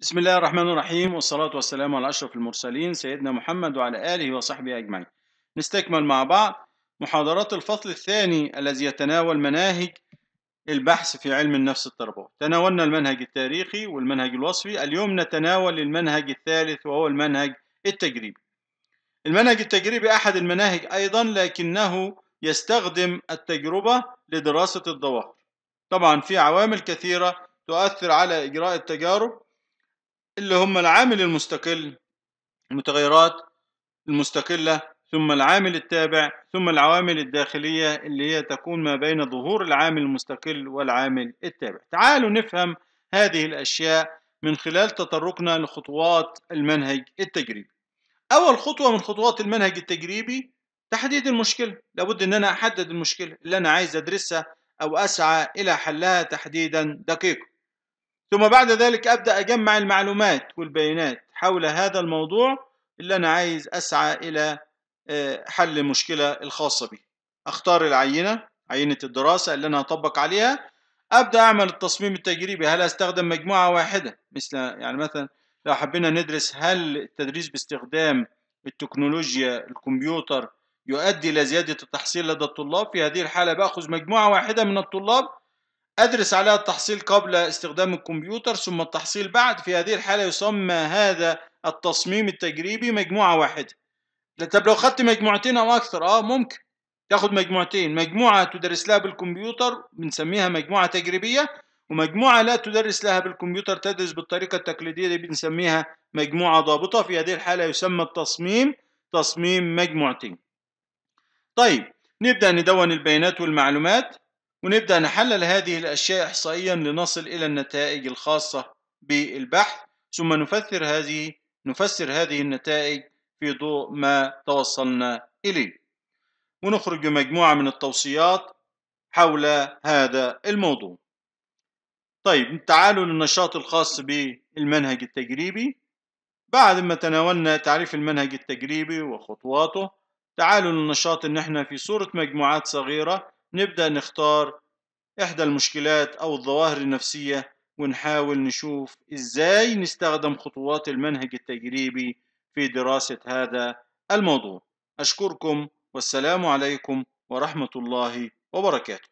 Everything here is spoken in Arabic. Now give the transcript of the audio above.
بسم الله الرحمن الرحيم والصلاة والسلام على أشرف المرسلين سيدنا محمد وعلى آله وصحبه أجمعين نستكمل مع بعض محاضرات الفصل الثاني الذي يتناول مناهج البحث في علم النفس التربوي تناولنا المنهج التاريخي والمنهج الوصفي اليوم نتناول المنهج الثالث وهو المنهج التجريبي المنهج التجريبي أحد المناهج أيضا لكنه يستخدم التجربة لدراسة الظواهر طبعا في عوامل كثيرة تؤثر على إجراء التجارب اللي هم العامل المستقل المتغيرات المستقلة ثم العامل التابع ثم العوامل الداخلية اللي هي تكون ما بين ظهور العامل المستقل والعامل التابع تعالوا نفهم هذه الأشياء من خلال تطرقنا لخطوات المنهج التجريبي أول خطوة من خطوات المنهج التجريبي تحديد المشكلة لابد أن أنا أحدد المشكلة اللي أنا عايز أدرسها أو أسعى إلى حلها تحديدا دقيقا ثم بعد ذلك أبدأ أجمع المعلومات والبيانات حول هذا الموضوع اللي أنا عايز أسعى إلى آه، حل المشكلة الخاصة بي أختار العينة عينة الدراسة اللي أنا هطبق عليها أبدأ أعمل التصميم التجريبي هل أستخدم مجموعة واحدة مثل يعني مثلا لو حبينا ندرس هل التدريس باستخدام التكنولوجيا الكمبيوتر يؤدي إلى زيادة التحصيل لدى الطلاب في هذه الحالة بأخذ مجموعة واحدة من الطلاب أدرس عليها التحصيل قبل استخدام الكمبيوتر ثم التحصيل بعد في هذه الحالة يسمى هذا التصميم التجريبي مجموعة واحدة طب لو خدت مجموعتين أو أكثر أه ممكن تاخد مجموعتين مجموعة تدرس لها بالكمبيوتر بنسميها مجموعة تجريبية ومجموعة لا تدرس لها بالكمبيوتر تدرس بالطريقة التقليدية دي بنسميها مجموعة ضابطة في هذه الحالة يسمى التصميم تصميم مجموعتين طيب نبدأ ندون البيانات والمعلومات ونبدأ نحلل هذه الأشياء إحصائيا لنصل إلى النتائج الخاصة بالبحث ثم نفسر هذه نفسر هذه النتائج في ضوء ما توصلنا إليه ونخرج بمجموعة من التوصيات حول هذا الموضوع طيب تعالوا للنشاط الخاص بالمنهج التجريبي بعد ما تناولنا تعريف المنهج التجريبي وخطواته تعالوا للنشاط ان احنا في صورة مجموعات صغيرة نبدأ نختار إحدى المشكلات أو الظواهر النفسية ونحاول نشوف إزاي نستخدم خطوات المنهج التجريبي في دراسة هذا الموضوع أشكركم والسلام عليكم ورحمة الله وبركاته